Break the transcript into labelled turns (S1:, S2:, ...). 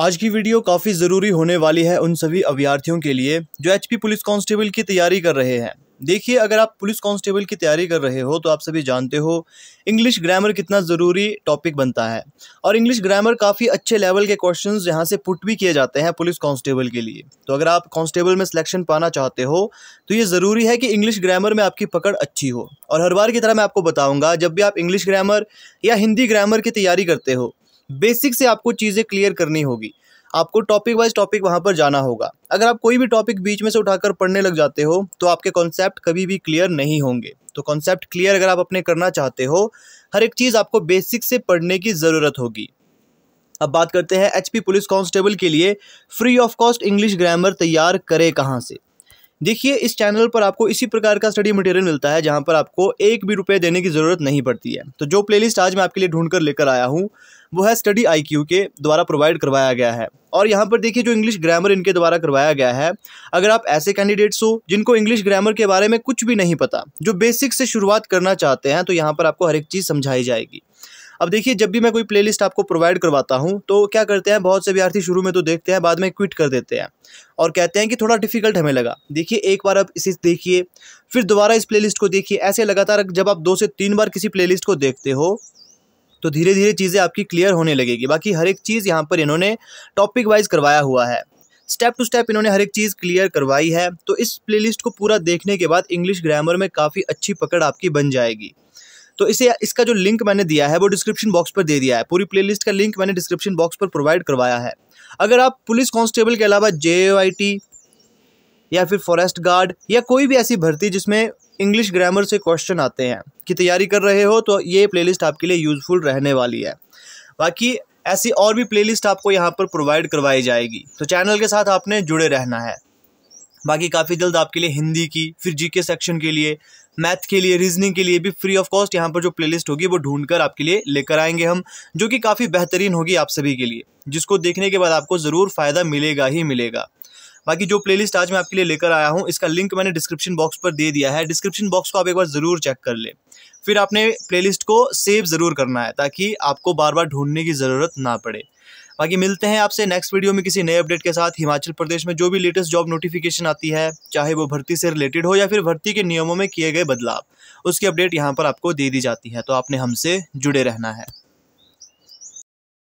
S1: आज की वीडियो काफ़ी ज़रूरी होने वाली है उन सभी अभ्यार्थियों के लिए जो एचपी पुलिस कांस्टेबल की तैयारी कर रहे हैं देखिए अगर आप पुलिस कांस्टेबल की तैयारी कर रहे हो तो आप सभी जानते हो इंग्लिश ग्रामर कितना ज़रूरी टॉपिक बनता है और इंग्लिश ग्रामर काफ़ी अच्छे लेवल के क्वेश्चंस यहाँ से पुट भी किए जाते हैं पुलिस कांस्टेबल के लिए तो अगर आप कांस्टेबल में सिलेक्शन पाना चाहते हो तो ये ज़रूरी है कि इंग्लिश ग्रामर में आपकी पकड़ अच्छी हो और हर बार की तरह मैं आपको बताऊँगा जब भी आप इंग्लिश ग्रामर या हिंदी ग्रामर की तैयारी करते हो बेसिक से आपको चीज़ें क्लियर करनी होगी आपको टॉपिक वाइज टॉपिक वहाँ पर जाना होगा अगर आप कोई भी टॉपिक बीच में से उठाकर पढ़ने लग जाते हो तो आपके कॉन्सेप्ट कभी भी क्लियर नहीं होंगे तो कॉन्सेप्ट क्लियर अगर आप अपने करना चाहते हो हर एक चीज़ आपको बेसिक से पढ़ने की ज़रूरत होगी अब बात करते हैं एचपी पुलिस कांस्टेबल के लिए free of cost English grammar तैयार करे कहाँ से देखिए इस चैनल पर आपको इसी प्रकार का स्टडी मटेरियल मिलता है जहाँ पर आपको एक भी रुपये देने की ज़रूरत नहीं पड़ती है तो जो प्लेलिस्ट आज मैं आपके लिए ढूंढ कर लेकर आया हूँ वो है स्टडी आई क्यू के द्वारा प्रोवाइड करवाया गया है और यहाँ पर देखिए जो इंग्लिश ग्रामर इनके द्वारा करवाया गया है अगर आप ऐसे कैंडिडेट्स हो जिनको इंग्लिश ग्रामर के बारे में कुछ भी नहीं पता जो बेसिक से शुरुआत करना चाहते हैं तो यहाँ पर आपको हर एक चीज़ समझाई जाएगी अब देखिए जब भी मैं कोई प्लेलिस्ट आपको प्रोवाइड करवाता हूँ तो क्या करते हैं बहुत से विद्यार्थी शुरू में तो देखते हैं बाद में क्विट कर देते हैं और कहते हैं कि थोड़ा डिफिकल्ट हमें लगा देखिए एक बार आप इसे देखिए फिर दोबारा इस प्लेलिस्ट को देखिए ऐसे लगातार जब आप दो से तीन बार किसी प्लेलिस्ट को देखते हो तो धीरे धीरे चीज़ें आपकी क्लियर होने लगेगी बाकी हर एक चीज़ यहाँ पर इन्होंने टॉपिक वाइज करवाया हुआ है स्टेप टू स्टेप इन्होंने हर एक चीज़ क्लियर करवाई है तो इस प्लेलिस्ट को पूरा देखने के बाद इंग्लिश ग्रामर में काफ़ी अच्छी पकड़ आपकी बन जाएगी तो इसे इसका जो लिंक मैंने दिया है वो डिस्क्रिप्शन बॉक्स पर दे दिया है पूरी प्लेलिस्ट का लिंक मैंने डिस्क्रिप्शन बॉक्स पर प्रोवाइड करवाया है अगर आप पुलिस कांस्टेबल के अलावा जे या फिर फॉरेस्ट गार्ड या कोई भी ऐसी भर्ती जिसमें इंग्लिश ग्रामर से क्वेश्चन आते हैं की तैयारी कर रहे हो तो ये प्ले आपके लिए यूज़फुल रहने वाली है बाकी ऐसी और भी प्लेलिस्ट आपको यहाँ पर प्रोवाइड करवाई जाएगी तो चैनल के साथ आपने जुड़े रहना है बाकी काफ़ी जल्द आपके लिए हिंदी की फिर जीके सेक्शन के लिए मैथ के लिए रीजनिंग के लिए भी फ्री ऑफ कॉस्ट यहाँ पर जो प्लेलिस्ट होगी वो ढूंढकर आपके लिए लेकर आएंगे हम जो कि काफ़ी बेहतरीन होगी आप सभी के लिए जिसको देखने के बाद आपको ज़रूर फ़ायदा मिलेगा ही मिलेगा बाकी जो प्लेलिस्ट आज मैं आपके लिए लेकर आया हूँ इसका लिंक मैंने डिस्क्रिप्शन बॉक्स पर दे दिया है डिस्क्रिप्शन बॉक्स को आप एक बार ज़रूर चेक कर लें फिर आपने प्लेलिस्ट को सेव ज़रूर करना है ताकि आपको बार बार ढूंढने की ज़रूरत ना पड़े बाकी मिलते हैं आपसे नेक्स्ट वीडियो में किसी नए अपडेट के साथ हिमाचल प्रदेश में जो भी लेटेस्ट जॉब नोटिफिकेशन आती है चाहे वो भर्ती से रिलेटेड हो या फिर भर्ती के नियमों में किए गए बदलाव उसकी अपडेट यहाँ पर आपको दे दी जाती है तो आपने हमसे जुड़े रहना है